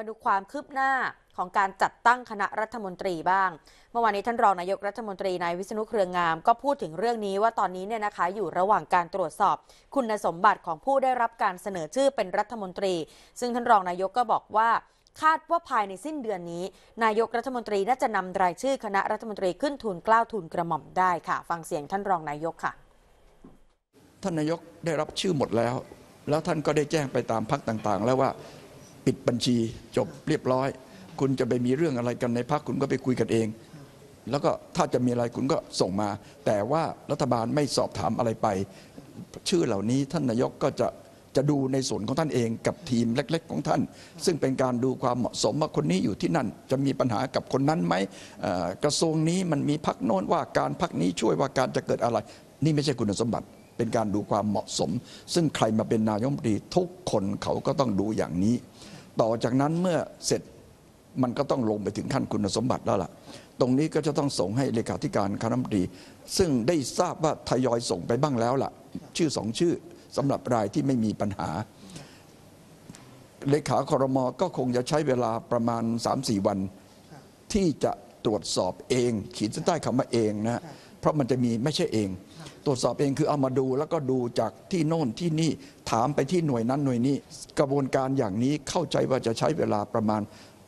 าดูความคืบหน้าของการจัดตั้งคณะรัฐมนตรีบ้าง เมื่อวานนี้ท่านรองนายกรัฐมนตรีนายวิษณุเครืองงามก็พูดถึงเรื่องนี้ว่าตอนนี้เนี่ยนะคะอยู่ระหว่างการตรวจสอบ คุณสมบัติของผู้ได้รับการเสนอชื่อเป็นรัฐมนตรี ซึ่งท่านรองนายกก็บอกว่า คาดว่าภายในสิ้นเดือนนี้ นายกรัฐมนตรีน่าจะนำรายชื่อคณะรัฐมนตรีขึ้นทูลกล้าวทูลกระหม่อมได้ค่ะ ฟังเสียงท่านรองนายกค่ะ ท่านนายกได้รับชื่อหมดแล้ว แล้วท่านก็ได้แจ้งไปตามพักต่างๆ แล้วว่าปิดบัญชีจบเรียบร้อย คุณจะไปมีเรื่องอะไรกันในพักคุณก็ไปคุยกันเอง แล้วก็ถ้าจะมีอะไรคุณก็ส่งมา แต่ว่ารัฐบาลไม่สอบถามอะไรไป ชื่อเหล่านี้ท่านนายกก็จะจะดูในส่วนของท่านเอง กับทีมเล็ก ๆ ของท่าน ซึ่งเป็นการดูความเหมาะสมว่าคนนี้อยู่ที่นั่น จะมีปัญหากับคนนั้นไหมกระทรวงนี้มันมีพักโน้นว่าการพักนี้ช่วยว่าการจะเกิดอะไร นี่ไม่ใช่คุณสมบัติ เป็นการดูความเหมาะสม ซึ่งใครมาเป็นนายมนตรีทุกคนเขาก็ต้องดูอย่างนี้ต่อจากนั้นเมื่อเสร็จมันก็ต้องลงไปถึงขั้นคุณสมบัติแล้วล่ะตรงนี้ก็จะต้องส่งให้เลขาธิการคณะมนตรี ซึ่งได้ทราบว่าทยอยส่งไปบ้างแล้วล่ะ ชื่อสองชื่อสำหรับรายที่ไม่มีปัญหา เลขาคอรมอก็คงจะใช้เวลาประมาณ 3-4 วัน ที่จะตรวจสอบเอง ขีดเส้นใต้คำว่าเองนะเพราะมันจะมีไม่ใช่เอง ตรวจสอบเองคือเอามาดูแล้วก็ดูจากที่โน่นที่นี่ ถามไปที่หน่วยนั้นหน่วยนี้ กระบวนการอย่างนี้เข้าใจว่าจะใช้เวลาประมาณ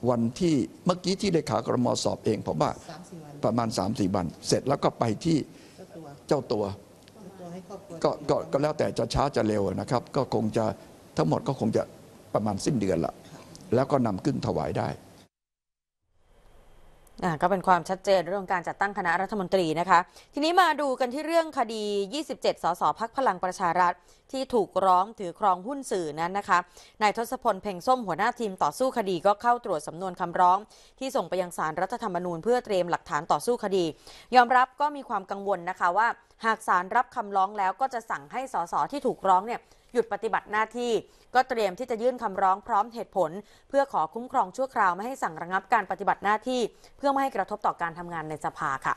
วันที่เมื่อกี้ที่เลขากรมสอบเองผมว่าประมาณ3่วันเสร็จแล้วก็ไปที่เจ้าตัวก็ก็ก็แล้วแต่จะช้าจะเร็วนะครับ ก็คงจะทั้งหมดก็คงจะประมาณสิ้นเดือนละแล้วก็นำขึ้นถวายได้ก็เป็นความชัดเจนเรื่องการจัดตั้งคณะรัฐมนตรีนะคะ ทีนี้มาดูกันที่เรื่องคดี 27 สสพักพลังประชารัฐที่ถูกร้องถือครองหุ้นสื่อ นั้นนะคะนายทศพลเพ่งส้มหัวหน้าทีมต่อสู้คดีก็เข้าตรวจสำนวนคำร้อง ที่ส่งไปยังศารรัฐธรรมนูญ เพื่อเตรียมหลักฐานต่อสู้คดี ยอมรับก็มีความกังวลนะคะว่า หากศารรับคำร้องแล้วก็จะสั่งให้สสที่ถูกร้องเนี่ยหยุดปฏิบัติหน้าที่ก็เตรียมที่จะยื่นคำร้องพร้อมเหตุผล เพื่อขอคุ้มครองชั่วคราวไม่ให้สั่งระงับการปฏิบัติหน้าที่ เพื่อไม่ให้กระทบต่อการทำงานในสภาค่ะ